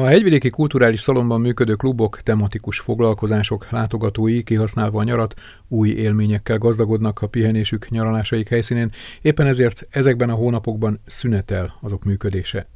A hegyvidéki kulturális szalomban működő klubok, tematikus foglalkozások, látogatói kihasználva a nyarat új élményekkel gazdagodnak a pihenésük nyaralásaik helyszínén, éppen ezért ezekben a hónapokban szünetel azok működése.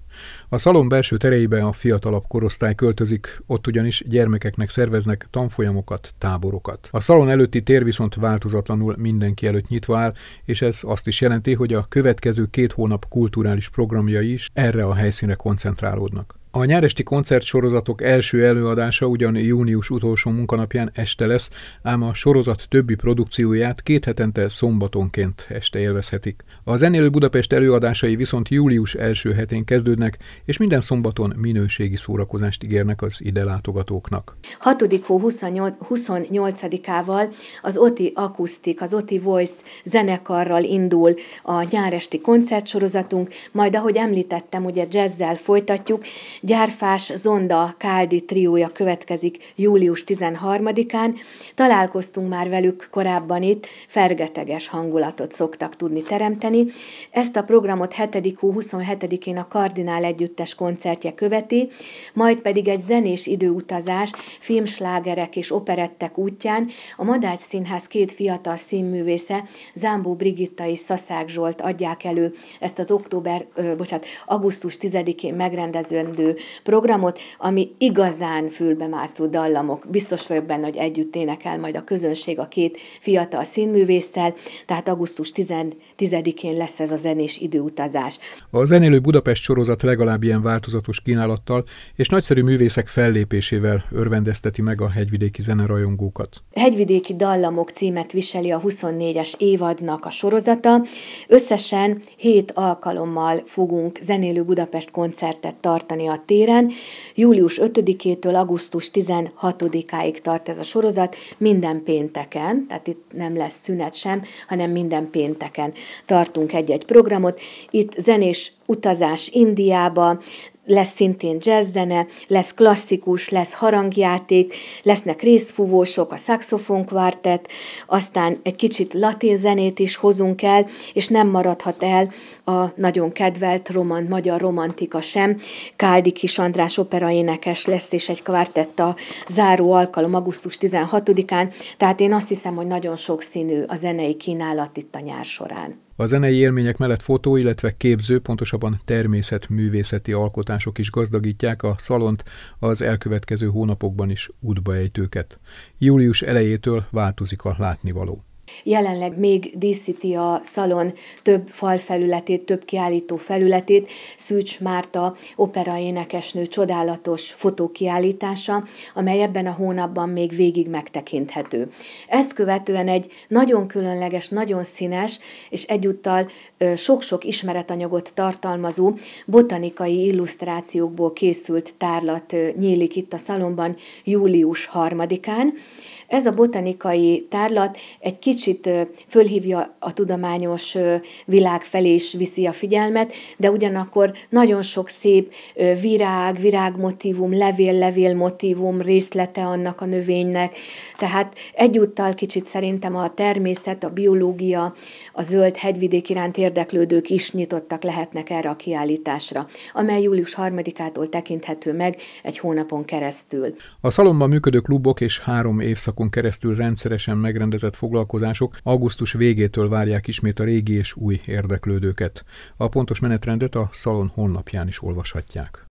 A szalom belső tereibe a fiatalabb korosztály költözik, ott ugyanis gyermekeknek szerveznek tanfolyamokat, táborokat. A szalon előtti tér viszont változatlanul mindenki előtt nyitva áll, és ez azt is jelenti, hogy a következő két hónap kulturális programja is erre a helyszínre koncentrálódnak. A nyáresti koncertsorozatok első előadása ugyan június utolsó munkanapján este lesz, ám a sorozat többi produkcióját két hetente szombatonként este élvezhetik. A Zenélő Budapest előadásai viszont július első hetén kezdődnek, és minden szombaton minőségi szórakozást ígérnek az ide látogatóknak. 6. hó 28-ával az Oti Akustik, az Oti Voice zenekarral indul a nyáresti koncertsorozatunk, majd ahogy említettem, ugye jazzzel folytatjuk, Gyárfás Zonda Káldi triója következik július 13-án. Találkoztunk már velük korábban itt, fergeteges hangulatot szoktak tudni teremteni. Ezt a programot 7. hú 27-én a Kardinál Együttes koncertje követi, majd pedig egy zenés időutazás filmslágerek és operettek útján a Madács Színház két fiatal színművésze, Zámbó Brigitta és Szaszák Zsolt adják elő ezt az október, ö, bocsánat, augusztus 10-én megrendezendő programot, ami igazán fülbemászó dallamok. Biztos vagyok benne, hogy együtt énekel majd a közönség a két fiatal színművésszel, tehát augusztus 10-én lesz ez a zenés időutazás. A Zenélő Budapest sorozat legalább ilyen változatos kínálattal és nagyszerű művészek fellépésével örvendezteti meg a hegyvidéki zenerajongókat. Hegyvidéki Dallamok címet viseli a 24-es évadnak a sorozata. Összesen 7 alkalommal fogunk Zenélő Budapest koncertet tartani a téren. Július 5-től augusztus 16-áig tart ez a sorozat, minden pénteken, tehát itt nem lesz szünet sem, hanem minden pénteken tartunk egy-egy programot. Itt zenés utazás Indiába, lesz szintén jazzzene, lesz klasszikus, lesz harangjáték, lesznek részfúvósok, a saxofon kvartett, aztán egy kicsit latin zenét is hozunk el, és nem maradhat el a nagyon kedvelt romant, magyar romantika sem. Káldi Kis András operaénekes lesz, és egy kvartett a záró alkalom augusztus 16-án, tehát én azt hiszem, hogy nagyon színű a zenei kínálat itt a nyár során. A zenei élmények mellett fotó, illetve képző, pontosabban természetművészeti alkotások is gazdagítják a szalont, az elkövetkező hónapokban is útba ejtőket. Július elejétől változik a látnivaló. Jelenleg még díszíti a szalon több falfelületét, több kiállító felületét Szűcs Márta operaénekesnő csodálatos fotókiállítása, amely ebben a hónapban még végig megtekinthető. Ezt követően egy nagyon különleges, nagyon színes és egyúttal sok-sok ismeretanyagot tartalmazó botanikai illusztrációkból készült tárlat nyílik itt a szalonban július harmadikán. Ez a botanikai tárlat egy kicsit fölhívja a tudományos világ felé is viszi a figyelmet, de ugyanakkor nagyon sok szép virág, virágmotívum, levél-levél motívum részlete annak a növénynek. Tehát egyúttal kicsit szerintem a természet, a biológia, a zöld hegyvidék iránt érdeklődők is nyitottak lehetnek erre a kiállításra, amely július 3-ától tekinthető meg egy hónapon keresztül. A szalomban működő klubok és három évszak időszakon keresztül rendszeresen megrendezett foglalkozások augusztus végétől várják ismét a régi és új érdeklődőket. A pontos menetrendet a szalon honlapján is olvashatják.